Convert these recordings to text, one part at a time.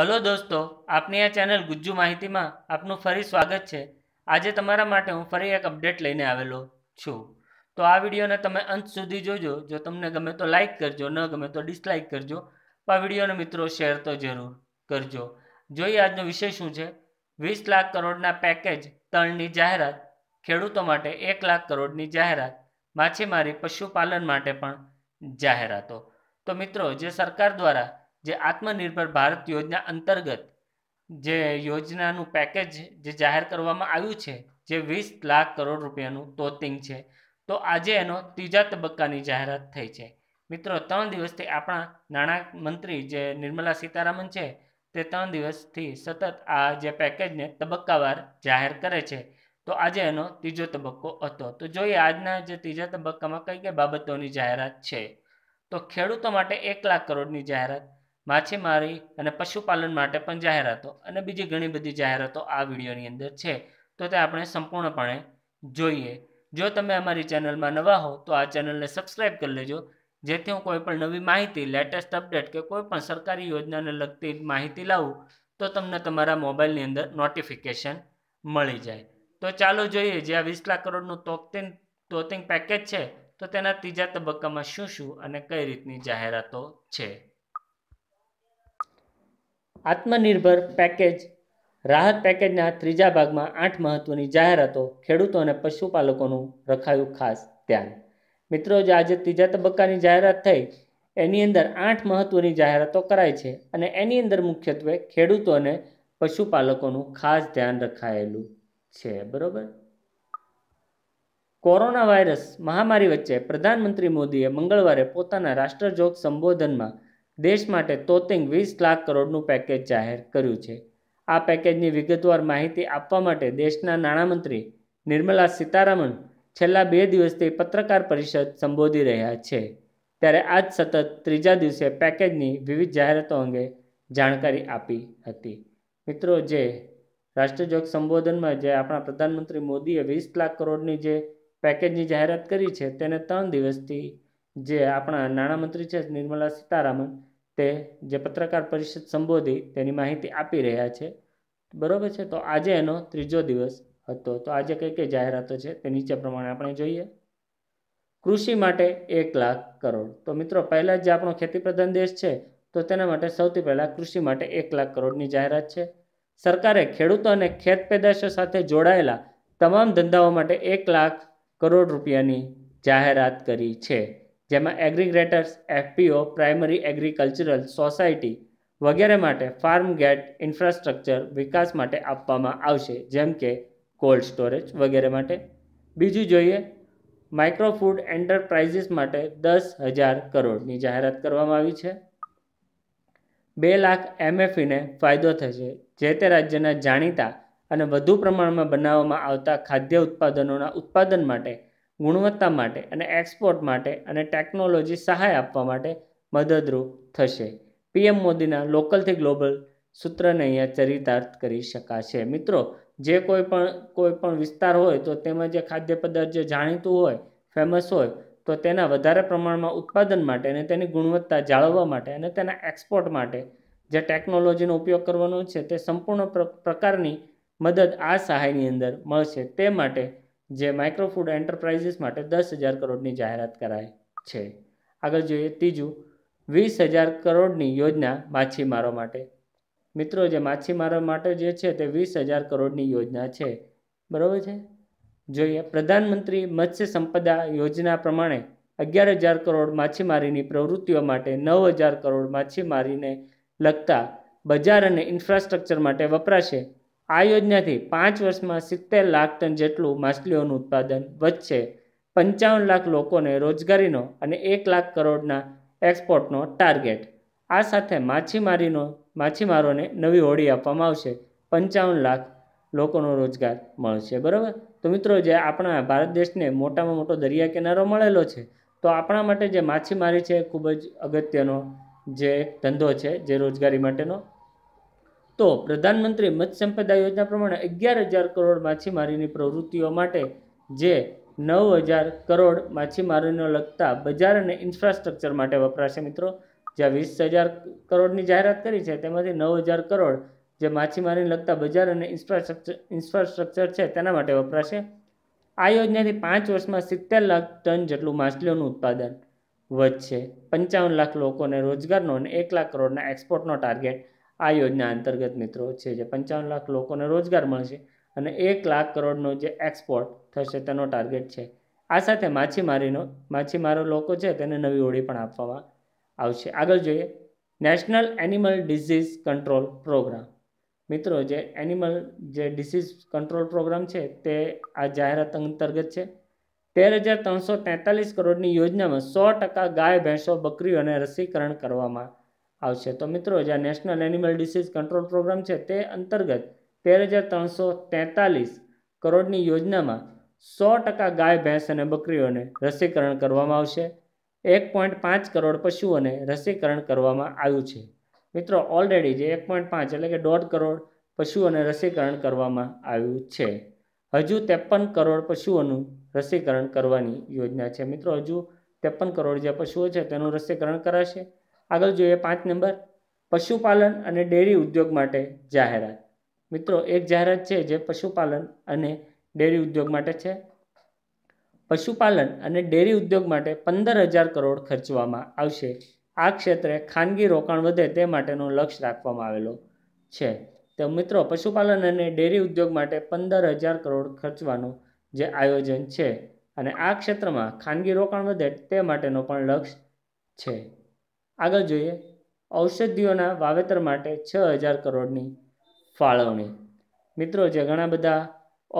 hello દોસ્તો આપની આ ચેનલ ગુજ્જુ માહિતીમાં આપનું ફરી સ્વાગત છે આજે તમારા માટે હું ફરી એક અપડેટ લઈને આવેલો છું તો આ વિડીયોને તમે અંત સુધી જોજો જો તમને ગમે તો લાઈક કરજો ન ગમે તો ડિસલાઇક કરજો આ વિડીયોને મિત્રો શેર તો જરૂર કરજો જોઈએ આજનો વિષય શું છે વીસ લાખ કરોડના પેકેજ તળની જાહેરાત ખેડૂતો માટે એક લાખ કરોડની જાહેરાત માછીમારી પશુપાલન માટે પણ જાહેરાતો તો મિત્રો જે સરકાર દ્વારા જે આત્મનિર્ભર ભારત યોજના અંતર્ગત જે યોજનાનું પેકેજ જે જાહેર કરવામાં આવ્યું છે જે વીસ લાખ કરોડ રૂપિયાનું તોતિંગ છે તો આજે એનો ત્રીજા તબક્કાની જાહેરાત થઈ છે મિત્રો ત્રણ દિવસથી આપણા નાણાં મંત્રી જે નિર્મલા સીતારામન છે તે ત્રણ દિવસથી સતત આ જે પેકેજને તબક્કાવાર જાહેર કરે છે તો આજે એનો ત્રીજો તબક્કો હતો તો જોઈએ આજના જે ત્રીજા તબક્કામાં કઈ કઈ બાબતોની જાહેરાત છે તો ખેડૂતો માટે એક લાખ કરોડની જાહેરાત માછીમારી અને પશુપાલન માટે પણ જાહેરાતો અને બીજી ઘણી બધી જાહેરાતો આ વિડીયોની અંદર છે તો તે આપણે સંપૂર્ણપણે જોઈએ જો તમે અમારી ચેનલમાં નવા હો તો આ ચેનલને સબસ્ક્રાઈબ કરી લેજો જેથી હું કોઈપણ નવી માહિતી લેટેસ્ટ અપડેટ કે કોઈપણ સરકારી યોજનાને લગતી માહિતી લાવું તો તમને તમારા મોબાઈલની અંદર નોટિફિકેશન મળી જાય તો ચાલો જોઈએ જે આ વીસ લાખ કરોડનું તોકતિંગ તોતિંગ પેકેજ છે તો તેના ત્રીજા તબક્કામાં શું શું અને કઈ રીતની જાહેરાતો છે આત્મનિર્ભર પેકેજ રાહત પેકેજના ત્રીજા ભાગમાં આઠ મહત્ત્વની જાહેરાતો ખેડૂતો અને પશુપાલકોનું રખાયું ખાસ ધ્યાન મિત્રો જે આજે ત્રીજા તબક્કાની જાહેરાત થઈ એની અંદર આઠ મહત્ત્વની જાહેરાતો કરાઈ છે અને એની અંદર મુખ્યત્વે ખેડૂતો અને પશુપાલકોનું ખાસ ધ્યાન રખાયેલું છે બરાબર કોરોના વાયરસ મહામારી વચ્ચે પ્રધાનમંત્રી મોદીએ મંગળવારે પોતાના રાષ્ટ્રજોગ સંબોધનમાં દેશ માટે તોતિંગ વીસ લાખ કરોડનું પેકેજ જાહેર કર્યું છે આ પેકેજની વિગતવાર માહિતી આપવા માટે દેશના નાણામંત્રી નિર્મલા સીતારામન છેલ્લા બે દિવસથી પત્રકાર પરિષદ સંબોધી રહ્યા છે ત્યારે આજ સતત ત્રીજા દિવસે પેકેજની વિવિધ જાહેરાતો અંગે જાણકારી આપી હતી મિત્રો જે રાષ્ટ્રજોગ સંબોધનમાં જે આપણા પ્રધાનમંત્રી મોદીએ વીસ લાખ કરોડની જે પેકેજની જાહેરાત કરી છે તેને ત્રણ દિવસથી જે આપણા નાણામંત્રી છે નિર્મલા સીતારામન તે જે પત્રકાર પરિષદ સંબોધી તેની માહિતી આપી રહ્યા છે બરાબર છે તો આજે એનો ત્રીજો દિવસ હતો તો આજે કઈ કઈ જાહેરાતો છે તે નીચે પ્રમાણે આપણે જોઈએ કૃષિ માટે એક લાખ કરોડ તો મિત્રો પહેલાં જે આપણો ખેતી પ્રધાન દેશ છે તો તેના માટે સૌથી પહેલાં કૃષિ માટે એક લાખ કરોડની જાહેરાત છે સરકારે ખેડૂતો અને ખેત પેદાશો સાથે જોડાયેલા તમામ ધંધાઓ માટે એક લાખ કરોડ રૂપિયાની જાહેરાત કરી છે જેમાં aggregators FPO primary agricultural society વગેરે માટે ફાર્મ ગેટ ઇન્ફ્રાસ્ટ્રક્ચર વિકાસ માટે આપવામાં આવશે જેમ કે કોલ્ડ સ્ટોરેજ વગેરે માટે બીજું જોઈએ માઇક્રો ફૂડ એન્ટરપ્રાઇઝીસ માટે દસ હજાર કરોડની જાહેરાત કરવામાં આવી છે બે લાખ એમએફઈને e ફાયદો થશે જે તે રાજ્યના જાણીતા અને વધુ પ્રમાણમાં બનાવવામાં આવતા ખાદ્ય ઉત્પાદનોના ઉત્પાદન માટે ગુણવત્તા માટે અને એક્સપોર્ટ માટે અને ટેકનોલોજી સહાય આપવા માટે મદદરૂપ થશે પીએમ મોદીના લોકલથી ગ્લોબલ સૂત્રને અહીંયા ચરિતાર્થ કરી શકાશે મિત્રો જે કોઈ પણ કોઈ પણ વિસ્તાર હોય તો તેમાં જે ખાદ્ય પદાર્થ જે જાણીતું હોય ફેમસ હોય તો તેના વધારે પ્રમાણમાં ઉત્પાદન માટે અને તેની ગુણવત્તા જાળવવા માટે અને તેના એક્સપોર્ટ માટે જે ટેકનોલોજીનો ઉપયોગ કરવાનો છે તે સંપૂર્ણ પ્રકારની મદદ આ સહાયની અંદર મળશે તે માટે જે માઇક્રોફૂડ એન્ટરપ્રાઇઝીસ માટે દસ હજાર કરોડની જાહેરાત કરાઈ છે આગળ જોઈએ ત્રીજું વીસ હજાર કરોડની યોજના માછીમારો માટે મિત્રો જે માછીમારો માટે જે છે તે વીસ હજાર કરોડની યોજના છે બરાબર છે જોઈએ પ્રધાનમંત્રી મત્સ્ય સંપદા યોજના પ્રમાણે અગિયાર હજાર કરોડ માછીમારીની પ્રવૃત્તિઓ માટે નવ હજાર કરોડ માછીમારીને લગતા બજાર અને ઇન્ફ્રાસ્ટ્રક્ચર માટે વપરાશે આ યોજનાથી પાંચ વર્ષમાં સિત્તેર લાખ ટન જેટલું માછલીઓનું ઉત્પાદન વધશે પંચાવન લાખ લોકોને રોજગારીનો અને એક લાખ કરોડના એક્સપોર્ટનો ટાર્ગેટ આ સાથે માછીમારીનો માછીમારોને નવી હોડી આપવામાં આવશે પંચાવન લાખ લોકોનો રોજગાર મળશે બરાબર તો મિત્રો જે આપણા ભારત દેશને મોટામાં મોટો દરિયા કિનારો મળેલો છે તો આપણા માટે જે માછીમારી છે ખૂબ જ અગત્યનો જે ધંધો છે જે રોજગારી માટેનો તો પ્રધાનમંત્રી મત્સ્ય સંપદા યોજના પ્રમાણે અગિયાર હજાર કરોડ માછીમારીની પ્રવૃત્તિઓ માટે જે નવ હજાર કરોડ માછીમારીને લગતા બજાર અને ઇન્ફ્રાસ્ટ્રક્ચર માટે વપરાશે મિત્રો જ્યાં વીસ હજાર કરોડની જાહેરાત કરી છે તેમાંથી નવ હજાર કરોડ જે માછીમારીને લગતા બજાર અને ઇન્ફ્રાસ્ટ્રક્ચર ઇન્ફ્રાસ્ટ્રક્ચર છે તેના માટે વપરાશે આ યોજનાથી પાંચ વર્ષમાં સિત્તેર લાખ ટન જેટલું માછલીઓનું ઉત્પાદન વધશે પંચાવન લાખ લોકોને રોજગારનો અને એક લાખ કરોડના એક્સપોર્ટનો ટાર્ગેટ આ યોજના અંતર્ગત મિત્રો છે જે પંચાવન લાખ લોકોને રોજગાર મળશે અને એક લાખ કરોડનો જે એક્સપોર્ટ થશે તેનો ટાર્ગેટ છે આ સાથે માછીમારીનો માછીમારો લોકો છે તેને નવી ઓળી પણ આપવામાં આવશે આગળ જોઈએ national animal disease control programme મિત્રો જે એનિમલ જે ડિસીઝ કંટ્રોલ પ્રોગ્રામ છે તે આ જાહેરાત અંતર્ગત છે તેર હજાર ત્રણસો તેતાલીસ કરોડની યોજનામાં સો ટકા ગાય ભેંસો બકરીઓને રસીકરણ કરવામાં આવશે તો મિત્રો જે national animal disease control programme છે તે અંતર્ગત તેર હજાર ત્રણસો તેતાલીસ કરોડની યોજનામાં સો ટકા ગાય ભેંસ અને બકરીઓને રસીકરણ કરવામાં આવશે એક પોઈન્ટ પાંચ કરોડ પશુઓને રસીકરણ કરવામાં આવ્યું છે મિત્રો ઓલરેડી જે એક પોઈન્ટ પાંચ એટલે કે દોઢ કરોડ પશુઓને રસીકરણ કરવામાં આવ્યું છે હજુ ત્રેપન કરોડ પશુઓનું રસીકરણ કરવાની યોજના છે મિત્રો હજુ ત્રેપન કરોડ જે પશુઓ છે તેનું રસીકરણ કરાશે આગળ જોઈએ પાંચ નંબર પશુપાલન અને ડેરી ઉદ્યોગ માટે જાહેરાત મિત્રો એક જાહેરાત છે જે પશુપાલન અને ડેરી ઉદ્યોગ માટે છે પશુપાલન અને ડેરી ઉદ્યોગ માટે પંદર હજાર કરોડ ખર્ચવામાં આવશે આ ક્ષેત્રે ખાનગી રોકાણ વધે તે માટેનો લક્ષ્ય રાખવામાં આવેલો છે તો મિત્રો પશુપાલન અને ડેરી ઉદ્યોગ માટે પંદર હજાર કરોડ ખર્ચવાનું જે આયોજન છે અને આ ક્ષેત્રમાં ખાનગી રોકાણ વધે તે માટેનો પણ લક્ષ્ય છે આગળ જોઈએ ઔષધિઓના વાવેતર માટે છ હજાર કરોડની ફાળવણી મિત્રો જે ઘણા બધા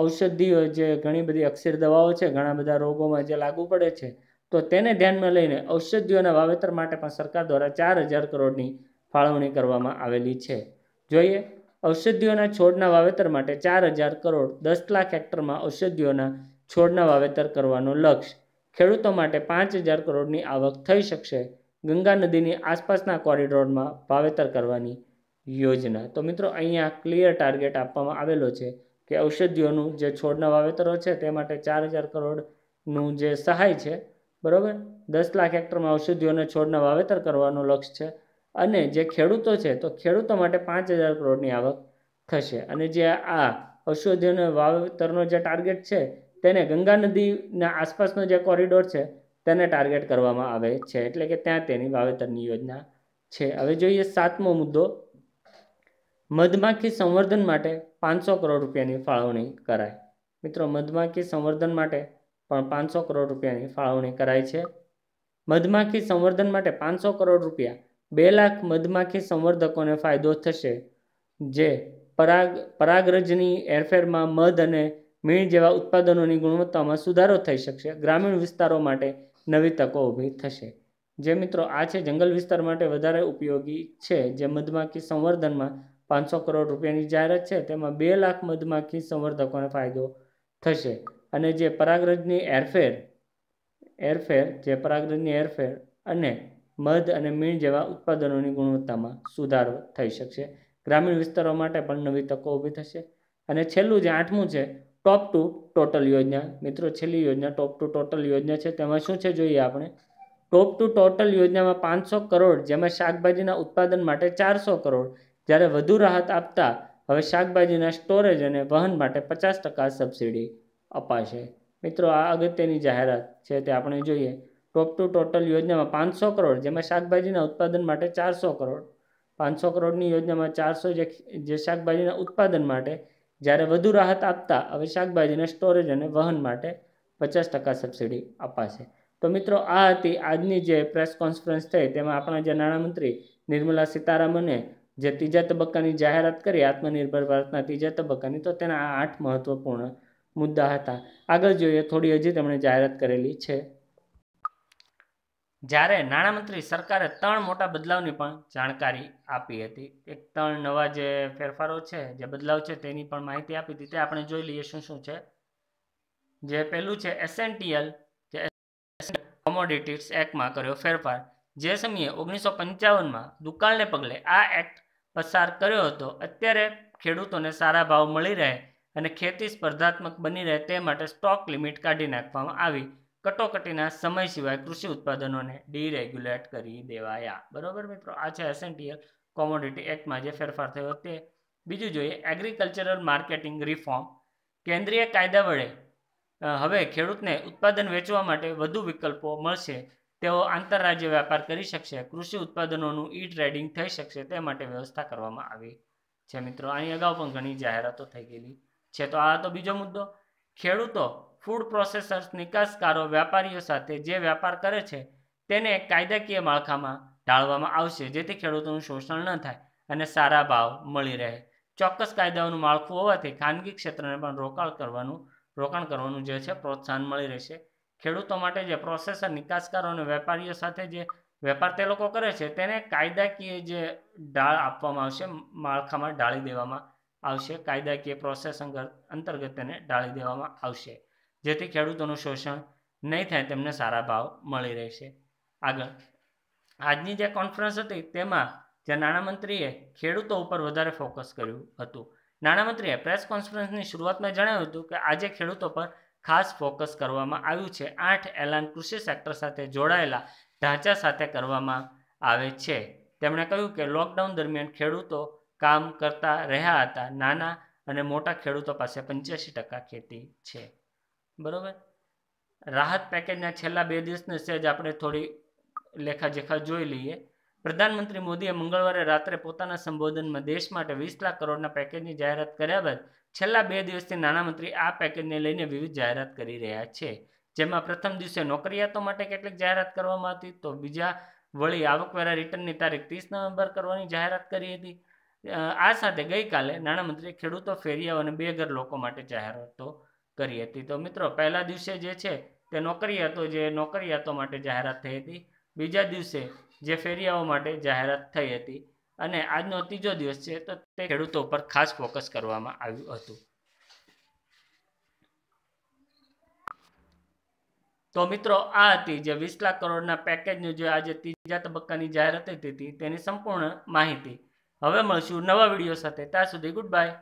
ઔષધિઓ જે ઘણી બધી અક્ષર દવાઓ છે ઘણા બધા રોગોમાં જે લાગુ પડે છે તો તેને ધ્યાનમાં લઈને ઔષધિઓના વાવેતર માટે પણ સરકાર દ્વારા ચાર હજાર કરોડની ફાળવણી કરવામાં આવેલી છે જોઈએ ઔષધિઓના છોડના વાવેતર માટે ચાર હજાર કરોડ દસ લાખ હેક્ટરમાં ઔષધિઓના છોડના વાવેતર કરવાનો લક્ષ્ય ખેડૂતો માટે પાંચ હજાર કરોડની આવક થઈ શકશે ગંગા નદીની આસપાસના કોરિડોરમાં વાવેતર કરવાની યોજના તો મિત્રો અહીંયા ક્લિયર ટાર્ગેટ આપવામાં આવેલો છે કે ઔષધિઓનું જે છોડના વાવેતરો છે તે માટે ચાર હજાર કરોડનું જે સહાય છે બરાબર દસ લાખ હેક્ટરમાં ઔષધિઓને છોડના વાવેતર કરવાનો લક્ષ્ય છે અને જે ખેડૂતો છે તો ખેડૂતો માટે પાંચ હજાર કરોડની આવક થશે અને જે આ ઔષધિઓને વાવેતરનો જે ટાર્ગેટ છે તેને ગંગા નદીના આસપાસનો જે કોરિડોર છે તેને ટાર્ગેટ કરવામાં આવે છે એટલે કે ત્યાં તેની વાવેતરની યોજના છે હવે જોઈએ સાતમો મુદ્દો મધમાખી સંવર્ધન માટે પાંચસો કરોડ રૂપિયાની ફાળવણી કરાય મિત્રો મધમાખી સંવર્ધન માટે પણ પાંચસો કરોડ રૂપિયાની ફાળવણી કરાય છે મધમાખી સંવર્ધન માટે પાંચસો કરોડ રૂપિયા બે લાખ મધમાખી સંવર્ધકોને ફાયદો થશે જે પરાગ પરાગરજની એરફેરમાં મધ અને મીણ જેવા ઉત્પાદનોની ગુણવત્તામાં સુધારો થઈ શકશે ગ્રામીણ વિસ્તારો માટે નવી તકો ઊભી થશે જે મિત્રો આ છે જંગલ વિસ્તાર માટે વધારે ઉપયોગી છે જે મધમાખી સંવર્ધનમાં પાંચસો કરોડ રૂપિયાની જાહેરાત છે તેમાં બે લાખ મધમાખી સંવર્ધકોને ફાયદો થશે અને જે પરાગરજની એરફેર એરફેર જે પરાગરજની એરફેર અને મધ અને મીણ જેવા ઉત્પાદનોની ગુણવત્તામાં સુધારો થઈ શકશે ગ્રામીણ વિસ્તારો માટે પણ નવી તકો ઊભી થશે અને છેલ્લું જે આઠમું છે ટોપ ટુ ટોટલ યોજના મિત્રો છેલ્લી યોજના ટોપ ટુ ટોટલ યોજના છે તેમાં શું છે જોઈએ આપણે ટોપ ટુ ટોટલ યોજનામાં પાંચસો કરોડ જેમાં શાકભાજીના ઉત્પાદન માટે ચારસો કરોડ જ્યારે વધુ રાહત આપતા હવે શાકભાજીના સ્ટોરેજ અને વહન માટે પચાસ ટકા સબસિડી અપાશે મિત્રો આ અગત્યની જાહેરાત છે તે આપણે જોઈએ ટોપ ટુ ટોટલ યોજનામાં પાંચસો કરોડ જેમાં શાકભાજીના ઉત્પાદન માટે ચારસો કરોડ પાંચસો કરોડની યોજનામાં ચારસો જે શાકભાજીના ઉત્પાદન માટે જ્યારે વધુ રાહત આપતા હવે શાકભાજીને સ્ટોરેજ અને વહન માટે પચાસ ટકા સબસિડી અપાશે તો મિત્રો આ હતી આજની જે પ્રેસ કોન્ફરન્સ થઈ તેમાં આપણા જે નાણામંત્રી નિર્મલા સીતારામને જે ત્રીજા તબક્કાની જાહેરાત કરી આત્મનિર્ભર ભારતના ત્રીજા તબક્કાની તો તેના આ આઠ મહત્વપૂર્ણ મુદ્દા હતા આગળ જોઈએ થોડી હજી તેમણે જાહેરાત કરેલી છે જ્યારે નાણામંત્રી સરકારે ત્રણ મોટા બદલાવની પણ જાણકારી આપી હતી એક ત્રણ નવા જે ફેરફારો છે જે બદલાવ છે તેની પણ માહિતી આપી હતી તે આપણે જોઈ લઈએ શું શું છે જે પહેલું છે એસેન્ટિયલ જે કોમોડિટીસ એક્ટમાં કર્યો ફેરફાર જે સમયે ઓગણીસો પંચાવનમાં દુકાળને પગલે આ એક્ટ પસાર કર્યો હતો અત્યારે ખેડૂતોને સારા ભાવ મળી રહે અને ખેતી સ્પર્ધાત્મક બની રહે તે માટે સ્ટોક લિમિટ કાઢી નાખવામાં આવી કટોકટીના સમય સિવાય કૃષિ ઉત્પાદનોને ડિરેગ્યુલેટ કરી દેવાયા બરોબર મિત્રો આ છે એસેન્ટિયલ કોમોડિટી એક્ટમાં જે ફેરફાર થયો તે બીજું જોઈએ એગ્રીકલ્ચરલ માર્કેટિંગ રિફોર્મ કેન્દ્રીય કાયદા વડે હવે ખેડૂતને ઉત્પાદન વેચવા માટે વધુ વિકલ્પો મળશે તેઓ આંતરરાજ્ય વ્યાપાર કરી શકશે કૃષિ ઉત્પાદનોનું ઈ ટ્રેડિંગ થઈ શકશે તે માટે વ્યવસ્થા કરવામાં આવી છે મિત્રો આની અગાઉ પણ ઘણી જાહેરાતો થઈ ગયેલી છે તો આ તો બીજો મુદ્દો ખેડૂતો ફૂડ પ્રોસેસર્સ નિકાસકારો વેપારીઓ સાથે જે વેપાર કરે છે તેને કાયદાકીય માળખામાં ઢાળવામાં આવશે જેથી ખેડૂતોનું શોષણ ન થાય અને સારા ભાવ મળી રહે ચોક્કસ કાયદાઓનું માળખું હોવાથી ખાનગી ક્ષેત્રને પણ રોકાણ કરવાનું રોકાણ કરવાનું જે છે પ્રોત્સાહન મળી રહેશે ખેડૂતો માટે જે પ્રોસેસર નિકાસકારો અને વેપારીઓ સાથે જે વેપાર તે લોકો કરે છે તેને કાયદાકીય જે ઢાળ આપવામાં આવશે માળખામાં ઢાળી દેવામાં આવશે કાયદાકીય પ્રોસેસ અંતર્ગત તેને ઢાળી દેવામાં આવશે જેથી ખેડૂતોનું શોષણ નહીં થાય તેમને સારા ભાવ મળી રહેશે આગળ આજની જે કોન્ફરન્સ હતી તેમાં જે નાણામંત્રીએ ખેડૂતો ઉપર વધારે ફોકસ કર્યું હતું નાણામંત્રીએ પ્રેસ કોન્ફરન્સની શરૂઆતમાં જણાવ્યું હતું કે આજે ખેડૂતો પર ખાસ ફોકસ કરવામાં આવ્યું છે આઠ એલાન કૃષિ સેક્ટર સાથે જોડાયેલા ઢાંચા સાથે કરવામાં આવે છે તેમણે કહ્યું કે લોકડાઉન દરમિયાન ખેડૂતો કામ કરતા રહ્યા હતા નાના અને મોટા ખેડૂતો પાસે પંચ્યાસી ટકા ખેતી છે બરાબર રાહત પેકેજના છેલ્લા બે દિવસને સેજ આપણે થોડી લેખાજેખા જોઈ લઈએ પ્રધાનમંત્રી મોદીએ મંગળવારે રાત્રે પોતાના સંબોધનમાં દેશ માટે વીસ લાખ કરોડના પેકેજની જાહેરાત કર્યા બાદ છેલ્લા બે દિવસથી નાણામંત્રી આ પેકેજને લઈને વિવિધ જાહેરાત કરી રહ્યા છે જેમાં પ્રથમ દિવસે નોકરિયાતો માટે કેટલીક જાહેરાત કરવામાં હતી તો બીજા વળી આવકવેરા રિટર્નની તારીખ ત્રીસ નવેમ્બર કરવાની જાહેરાત કરી હતી આ સાથે ગઈકાલે નાણામંત્રીએ ખેડૂતો ફેરિયાઓ અને બેઘર લોકો માટે જાહેરાતો કરી હતી તો મિત્રો પહેલા દિવસે જે છે તે નોકરિયાતો જે નોકરિયાતો માટે જાહેરાત થઈ હતી બીજા દિવસે જે ફેરિયાઓ માટે જાહેરાત થઈ હતી અને આજનો ત્રીજો દિવસ છે તો તે ખેડૂતો પર ખાસ ફોકસ કરવામાં આવ્યું હતું તો મિત્રો આ હતી જે વીસ લાખ કરોડના પેકેજનું જે આજે ત્રીજા તબક્કાની જાહેરાત હતી તેની સંપૂર્ણ માહિતી હવે મળશું નવા વિડીયો સાથે ત્યાં સુધી ગુડ બાય